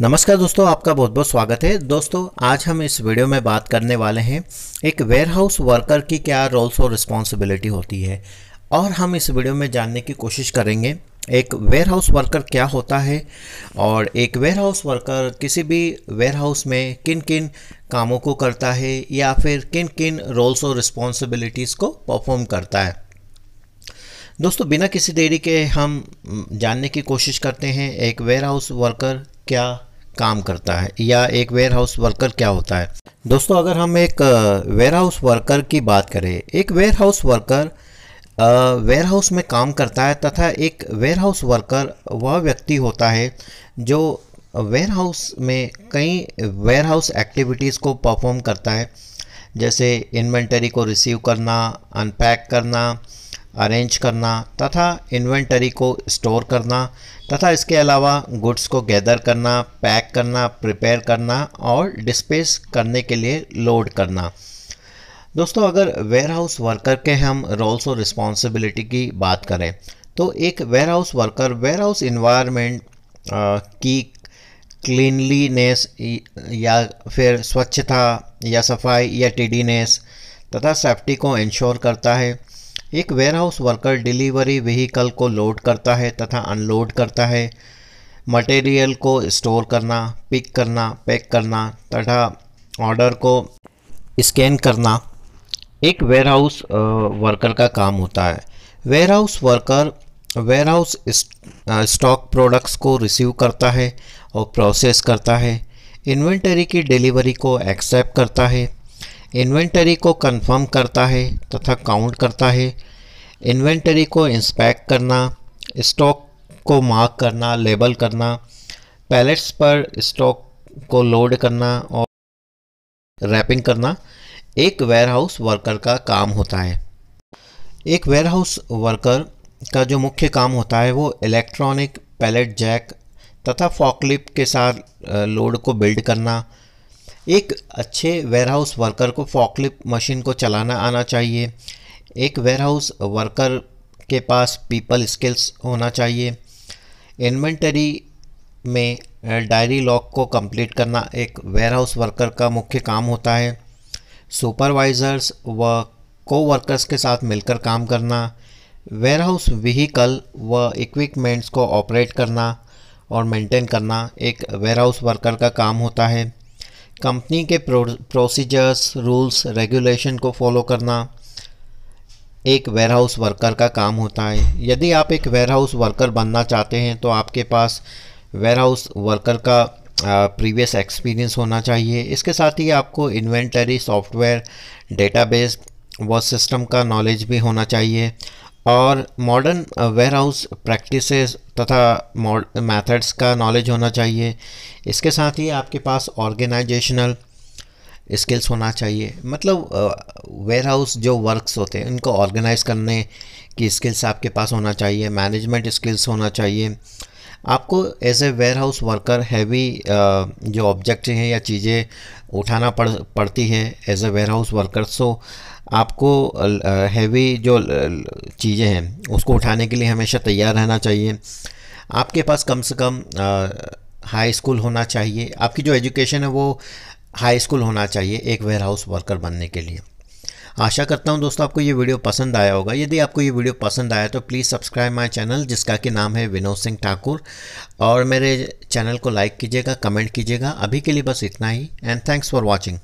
नमस्कार दोस्तों आपका बहुत बहुत स्वागत है दोस्तों आज हम इस वीडियो में बात करने वाले हैं एक वेयरहाउस वर्कर की क्या रोल्स और रिस्पॉन्सिबिलिटी होती है और हम इस वीडियो में जानने की कोशिश करेंगे एक वेयरहाउस वर्कर क्या होता है और एक वेयरहाउस वर्कर किसी भी वेयरहाउस में किन किन कामों को करता है या फिर किन किन रोल्स और रिस्पॉन्सिबिलिटीज़ को परफॉर्म करता है दोस्तों बिना किसी देरी के हम जानने की कोशिश करते हैं एक वेयरहाउस वर्कर क्या काम करता है या एक वेयर हाउस वर्कर क्या होता है दोस्तों अगर हम एक वेयरहाउस वर्कर की बात करें एक वेयर हाउस वर्कर वेयरहाउस में काम करता है तथा एक वेयरहाउस वर्कर वह व्यक्ति होता है जो वेयर हाउस में कई वेयर हाउस एक्टिविटीज़ को परफॉर्म करता है जैसे इन्वेंटरी को रिसीव करना अनपैक करना अरेंज करना तथा इन्वेंटरी को स्टोर करना तथा इसके अलावा गुड्स को गैदर करना पैक करना प्रिपेयर करना और डिस्पेस करने के लिए लोड करना दोस्तों अगर वेयरहाउस वर्कर के हम रोल्स और रिस्पॉन्सिबिलिटी की बात करें तो एक वेयरहाउस वर्कर वेयरहाउस इन्वायरमेंट की क्लीनलीनेस या फिर स्वच्छता या सफाई या टीडीनेस तथा सेफ्टी को इंश्योर करता है एक वेयरहाउस वर्कर डिलीवरी व्हीकल को लोड करता है तथा अनलोड करता है मटेरियल को स्टोर करना पिक करना पैक करना तथा ऑर्डर को स्कैन करना एक वेयरहाउस वर्कर का काम होता है warehouse worker warehouse stock products को रिसीव करता है और प्रोसेस करता है इन्वेंटरी की डिलीवरी को एक्सेप्ट करता है इन्वेंटरी को कंफर्म करता है तथा काउंट करता है इन्वेंटरी को इंस्पेक्ट करना स्टॉक को मार्क करना लेबल करना पैलेट्स पर स्टॉक को लोड करना और रैपिंग करना एक वेयरहाउस वर्कर का काम होता है एक वेयरहाउस वर्कर का जो मुख्य काम होता है वो इलेक्ट्रॉनिक पैलेट जैक तथा फॉकलिप के साथ लोड को बिल्ड करना एक अच्छे वेयरहाउस वर्कर को फॉकलिप मशीन को चलाना आना चाहिए एक वेयरहाउस वर्कर के पास पीपल स्किल्स होना चाहिए इन्वेंटरी में डायरी लॉक को कंप्लीट करना एक वेयरहाउस वर्कर का मुख्य काम होता है सुपरवाइज़र्स व कोवर्कर्स के साथ मिलकर काम करना वेयरहाउस व्हीकल व इक्विपमेंट्स को ऑपरेट करना और मेंटेन करना एक वेयरहाउस वर्कर का काम होता है कंपनी के प्रोसीजर्स रूल्स रेगुलेशन को फॉलो करना एक वेयरहाउस वर्कर का काम होता है यदि आप एक वेयरहाउस वर्कर बनना चाहते हैं तो आपके पास वेयरहाउस वर्कर का प्रीवियस एक्सपीरियंस होना चाहिए इसके साथ ही आपको इन्वेंटरी सॉफ्टवेयर डेटाबेस व सिस्टम का नॉलेज भी होना चाहिए और मॉडर्न वेयरहाउस प्रैक्टिस तथा मेथड्स का नॉलेज होना चाहिए इसके साथ ही आपके पास ऑर्गेनाइजेशनल स्किल्स होना चाहिए मतलब वेयरहाउस uh, जो वर्क्स होते हैं उनको ऑर्गेनाइज करने की स्किल्स आपके पास होना चाहिए मैनेजमेंट स्किल्स होना चाहिए आपको as a warehouse worker heavy जो ऑब्जेक्ट हैं या चीज़ें उठाना पड़ पड़ती है as a warehouse worker so आपको हैवी uh, जो uh, चीज़ें हैं उसको उठाने के लिए हमेशा तैयार रहना चाहिए आपके पास कम से कम हाई uh, स्कूल होना चाहिए आपकी जो एजुकेशन है वो हाई स्कूल होना चाहिए एक वेयर हाउस वर्कर बनने के लिए आशा करता हूँ दोस्तों आपको ये वीडियो पसंद आया होगा यदि आपको ये वीडियो पसंद आया तो प्लीज़ सब्सक्राइब माई चैनल जिसका कि नाम है विनोद सिंह ठाकुर और मेरे चैनल को लाइक कीजिएगा कमेंट कीजिएगा अभी के लिए बस इतना ही एंड थैंक्स फॉर वॉचिंग